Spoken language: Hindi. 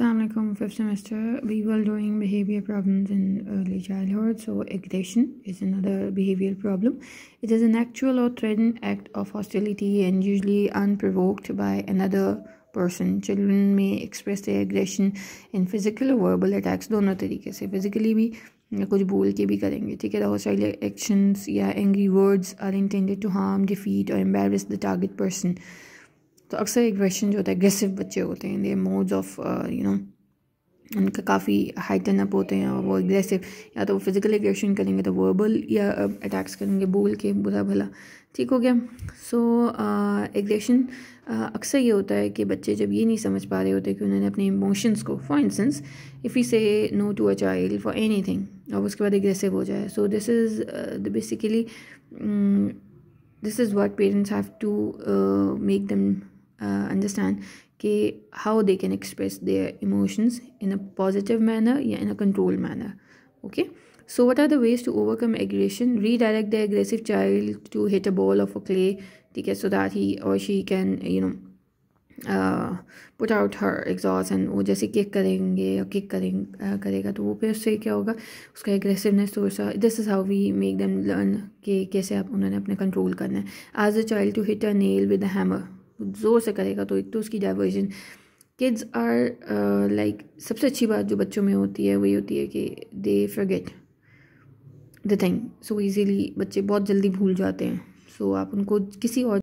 Assalamualaikum fifth semester we were doing behavior problems in early childhood so aggression is another behavioral problem it is an actual or threatened act of hostility and usually unprovoked by another person children may express their aggression in physical or verbal attacks दोनों तरीके से physically भी या कुछ बोल के भी करेंगे ठीक है हॉस्टाइल एक्शंस या angry words are intended to harm defeat और एम्बेरस द टारगेट पर्सन तो अक्सर एक क्वेश्चन जो होता है एग्रेसिव बच्चे होते हैं they modes of you know उनका काफ़ी हाइटन अप होते हैं और वो एग्रेसिव या तो वो फिज़िकल एग्रेशन करेंगे तो वर्बल या अटैक्स uh, करेंगे बोल के बुरा भला ठीक हो गया so so, aggression uh, uh, अक्सर ये होता है कि बच्चे जब ये नहीं समझ पा रहे होते कि उन्होंने अपने इमोशंस को for instance if you say no to a child for anything और उसके बाद एग्रेसिव हो जाए so this is basically this is what parents have to make them understand कि how they can express their emotions in a positive manner या in a controlled manner okay so what are the ways to overcome aggression redirect the aggressive child to hit a ball of a clay ठीक है so that he or she can you know put out her exhaust and वो जैसे किक करेंगे या किक करेंगे करेगा तो वो फिर उससे क्या होगा उसका एग्रेसिवनेस थोड़ा this is how we make them learn कि कैसे आप उन्होंने अपने कंट्रोल करना है as a child to hit a nail with a hammer ज़ोर से करेगा तो एक तो उसकी डाइवर्जन किड्स आर लाइक सबसे अच्छी बात जो बच्चों में होती है वही होती है कि they forget the thing so easily बच्चे बहुत जल्दी भूल जाते हैं सो so, आप उनको किसी और